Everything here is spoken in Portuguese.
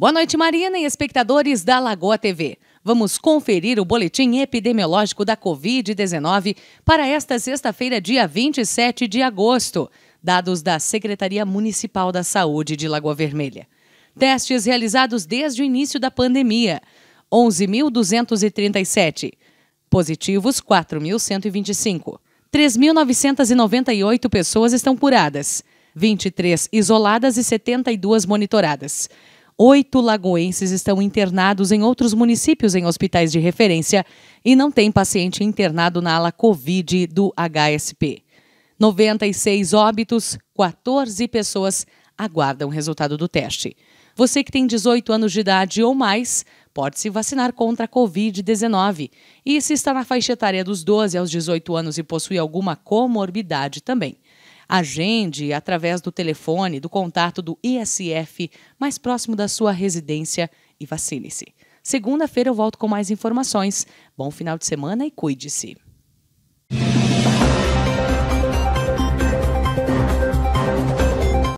Boa noite, Marina e espectadores da Lagoa TV. Vamos conferir o boletim epidemiológico da Covid-19 para esta sexta-feira, dia 27 de agosto. Dados da Secretaria Municipal da Saúde de Lagoa Vermelha. Testes realizados desde o início da pandemia: 11.237. Positivos: 4.125. 3.998 pessoas estão curadas, 23 isoladas e 72 monitoradas oito lagoenses estão internados em outros municípios em hospitais de referência e não tem paciente internado na ala Covid do HSP. 96 óbitos, 14 pessoas aguardam o resultado do teste. Você que tem 18 anos de idade ou mais pode se vacinar contra a Covid-19. E se está na faixa etária dos 12 aos 18 anos e possui alguma comorbidade também. Agende através do telefone do contato do ISF mais próximo da sua residência e vacile-se. Segunda-feira eu volto com mais informações. Bom final de semana e cuide-se.